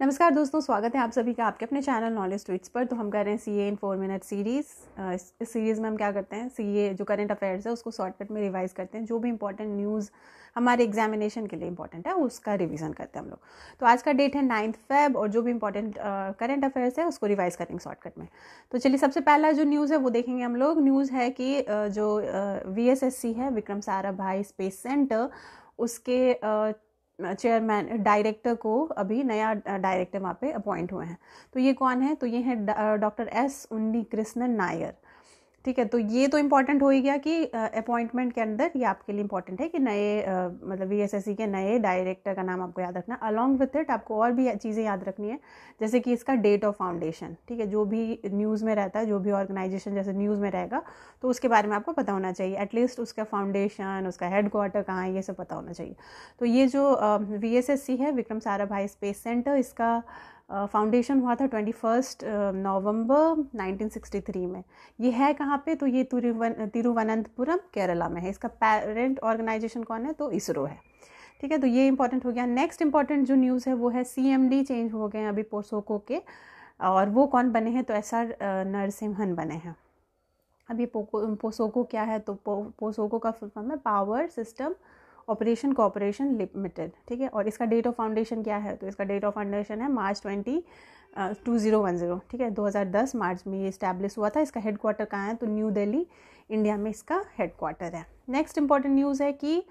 नमस्कार दोस्तों स्वागत है आप सभी का आपके अपने चैनल नॉलेज ट्वीट्स पर तो हम कर रहे हैं C A in four minute series इस सीरीज़ में हम क्या करते हैं सी ए जो करंट अफेयर्स है उसको शॉर्टकट में रिवाइज़ करते हैं जो भी इंपॉर्टेंट न्यूज़ हमारे एग्जामिनेशन के लिए इंपॉर्टेंट है उसका रिविज़न करते हैं हम लोग तो आज का डेट है नाइन्थ फेब और जो भी इंपॉर्टेंट करंट अफेयर्स है उसको रिवाइज़ करेंगे शॉर्टकट में तो चलिए सबसे पहला जो न्यूज़ है वो देखेंगे हम लोग न्यूज़ है कि जो वी है Vikram Sarabhai space centre उसके uh, चेयरमैन डायरेक्टर को अभी नया डायरेक्टर वहाँ पे अपॉइंट हुए हैं तो ये कौन है तो ये हैं डॉक्टर एस उन्नी कृष्णन नायर ठीक है तो ये तो इम्पॉर्टेंट हो ही गया कि अपॉइंटमेंट के अंदर ये आपके लिए इंपॉर्टेंट है कि नए मतलब वी के नए डायरेक्टर का नाम आपको याद रखना अलॉन्ग विथ इट आपको और भी चीज़ें याद रखनी है जैसे कि इसका डेट ऑफ फाउंडेशन ठीक है जो भी न्यूज़ में रहता है जो भी ऑर्गेनाइजेशन जैसे न्यूज़ में रहेगा तो उसके बारे में आपको पता होना चाहिए एटलीस्ट उसका फाउंडेशन उसका हेड क्वार्टर कहाँ है ये सब पता होना चाहिए तो ये जो वी uh, है विक्रम भाई स्पेस सेंटर इसका फाउंडेशन हुआ था twenty first November nineteen sixty three में ये है कहाँ पे तो ये तिरुवनंतपुरम केरला में है इसका पेरेंट ऑर्गेनाइजेशन कौन है तो इसरो है ठीक है तो ये इंपॉर्टेंट हो गया नेक्स्ट इंपॉर्टेंट जो न्यूज़ है वो है सी चेंज हो गए हैं अभी पोसोको के और वो कौन बने हैं तो एस आर नरसिम्हन बने हैं अभी पोको पोसोको क्या है तो पो, पोसोको का फुल फॉर्म है power system operation corporation limited ठीक है और इसका डेट ऑफ फाउंडेशन क्या है तो इसका डेट ऑफ फाउंडेशन है March twenty two zero one zero ठीक है दो हज़ार दस मार्च में ये इस्टेब्लिश हुआ था इसका हेड क्वार्टर कहाँ है तो न्यू दिल्ली इंडिया में इसका हेड क्वार्टर है नेक्स्ट इंपॉर्टेंट न्यूज़ है कि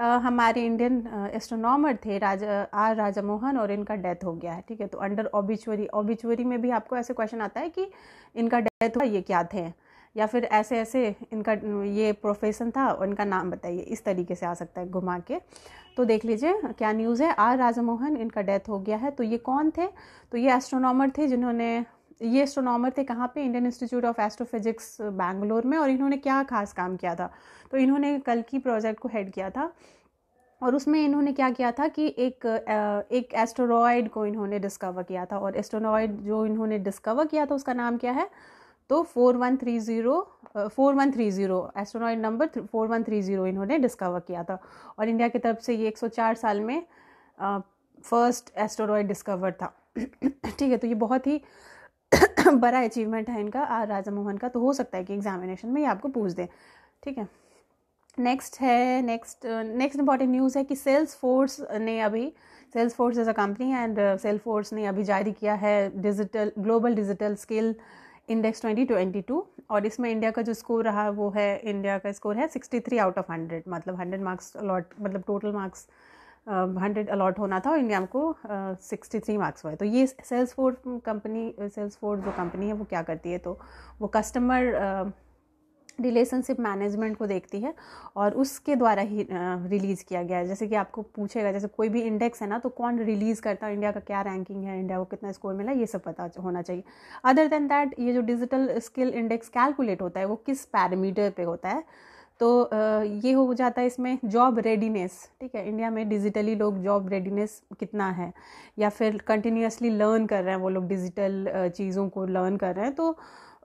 Uh, हमारे इंडियन एस्ट्रोनॉमर uh, थे राजा आर राजा मोहन और इनका डेथ हो गया है ठीक है तो अंडर ओबिचुरी ओबिचुरी में भी आपको ऐसे क्वेश्चन आता है कि इनका डेथ हुआ ये क्या थे या फिर ऐसे ऐसे इनका ये प्रोफेशन था और इनका नाम बताइए इस तरीके से आ सकता है घुमा के तो देख लीजिए क्या न्यूज़ है आर राजमोहन इनका डेथ हो गया है तो ये कौन थे तो ये एस्ट्रोनॉमर थे जिन्होंने ये एस्ट्रोनॉमर थे कहाँ पे Indian Institute of Astrophysics Bangalore में और इन्होंने क्या खास काम किया था तो इन्होंने कल की प्रोजेक्ट को हेड किया था और उसमें इन्होंने क्या किया था कि एक एक एस्टोरॉयड को इन्होंने डिस्कवर किया था और एस्ट्रोनॉयड जो इन्होंने डिस्कवर किया था उसका नाम क्या है तो four one three zero four one three zero asteroid number four one three zero इन्होंने डिस्कवर किया था और इंडिया की तरफ से ये एक सौ चार साल में फर्स्ट एस्ट्रोनॉइड डिस्कवर था ठीक है तो ये बहुत ही बड़ा अचीवमेंट है इनका आर राजा मोहन का तो हो सकता है कि एग्जामिनेशन में ये आपको पूछ दें ठीक है नेक्स्ट है नेक्स्ट नेक्स्ट इंपॉर्टेंट न्यूज़ है कि सेल्स फोर्स ने अभी Salesforce as a company and Salesforce ने अभी जारी किया है digital global digital skill index twenty twenty two और इसमें इंडिया का जो स्कोर रहा वो है इंडिया का स्कोर है sixty three out of hundred मतलब हंड्रेड मार्क्स अलॉट मतलब टोटल मार्क्स हंड्रेड अलॉट होना था और इंडिया को सिक्सटी थ्री मार्क्स हुए तो ये Salesforce company Salesforce जो कंपनी है वो क्या करती है तो वो कस्टमर रिलेशनशिप मैनेजमेंट को देखती है और उसके द्वारा ही रिलीज़ किया गया है जैसे कि आपको पूछेगा जैसे कोई भी इंडेक्स है ना तो कौन रिलीज़ करता है इंडिया का क्या रैंकिंग है इंडिया को कितना स्कोर मिला ये सब पता होना चाहिए अदर देन दैट ये जो डिजिटल स्किल इंडेक्स कैलकुलेट होता है वो किस पैरामीटर पर होता है तो ये हो जाता है इसमें जॉब रेडीनेस ठीक है इंडिया में डिजिटली लोग जॉब रेडीनेस कितना है या फिर कंटिन्यूसली लर्न कर रहे हैं वो लोग डिजिटल चीज़ों को लर्न कर रहे हैं तो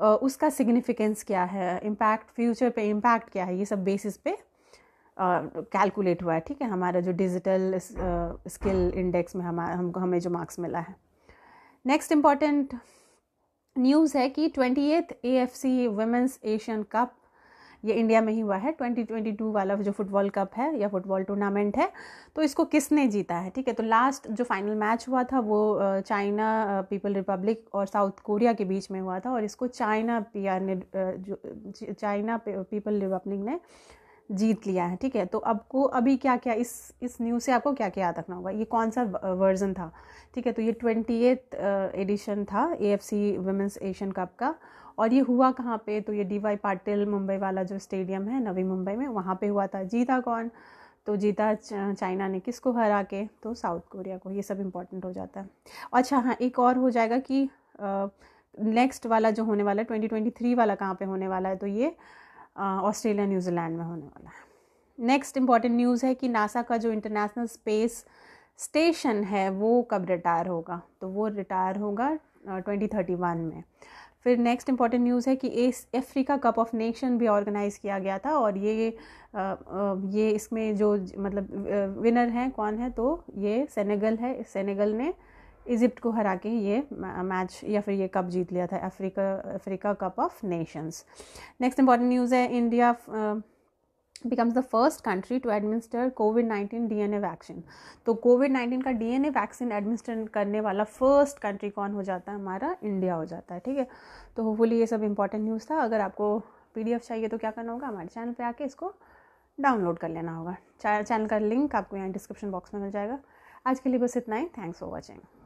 उसका सिग्निफिकेंस क्या है इम्पैक्ट फ्यूचर पे इम्पैक्ट क्या है ये सब बेसिस पे कैलकुलेट हुआ है ठीक है हमारा जो डिजिटल स्किल इंडेक्स में हम हमको हमें जो मार्क्स मिला है नेक्स्ट इम्पॉर्टेंट न्यूज़ है कि twenty eighth A F C women's Asian cup ये इंडिया में ही हुआ है 2022 वाला जो फुटबॉल कप है या फुटबॉल टूर्नामेंट है तो इसको किसने जीता है ठीक है तो लास्ट जो फाइनल मैच हुआ था वो चाइना पीपल रिपब्लिक और साउथ कोरिया के बीच में हुआ था और इसको चाइना पीआर ने जो चाइना पीपल रिपब्लिक ने जीत लिया है ठीक है तो आपको अभी क्या क्या इस इस न्यूज़ से आपको क्या क्या याद रखना होगा ये कौन सा वर्जन था ठीक है तो ये ट्वेंटी एडिशन था A F C women's Asian cup का और ये हुआ कहाँ पे तो ये डी वाई पाटिल मुंबई वाला जो स्टेडियम है नवी मुंबई में वहाँ पे हुआ था जीता कौन तो जीता चाइना ने किसको हरा के तो साउथ कोरिया को ये सब इम्पोर्टेंट हो जाता है अच्छा हाँ एक और हो जाएगा कि नेक्स्ट वाला जो होने वाला है ट्वेंटी ट्वेंटी थ्री वाला कहाँ पर होने वाला है तो ये ऑस्ट्रेलिया न्यूजीलैंड में होने वाला है नेक्स्ट इम्पॉर्टेंट न्यूज़ है कि नासा का जो इंटरनेशनल स्पेस स्टेशन है वो कब रिटायर होगा तो वो रिटायर होगा ट्वेंटी थर्टी वन में फिर नेक्स्ट इंपॉर्टेंट न्यूज़ है कि एस अफ्रीका कप ऑफ नेशन भी ऑर्गेनाइज़ किया गया था और ये ये इसमें जो मतलब विनर हैं कौन है तो ये सेनेगल है सेनेगल ने इजिप्ट को हरा के ये मैच या फिर ये कप जीत लिया था Africa Africa Cup of Nations next important news है India becomes the first country to administer COVID-19 DNA vaccine तो COVID-19 का DNA वैक्सीन एडमिनिस्टर करने वाला फर्स्ट कंट्री कौन हो जाता है हमारा इंडिया हो जाता है ठीक है तो होपफुली ये सब इंपॉर्टेंट न्यूज़ था अगर आपको एफ चाहिए तो क्या करना होगा हमारे चैनल पे आके इसको डाउनलोड कर लेना होगा चैनल का लिंक आपको यहाँ डिस्क्रिप्शन बॉक्स में मिल जाएगा आज के लिए बस इतना ही थैंक्स फॉर वॉचिंग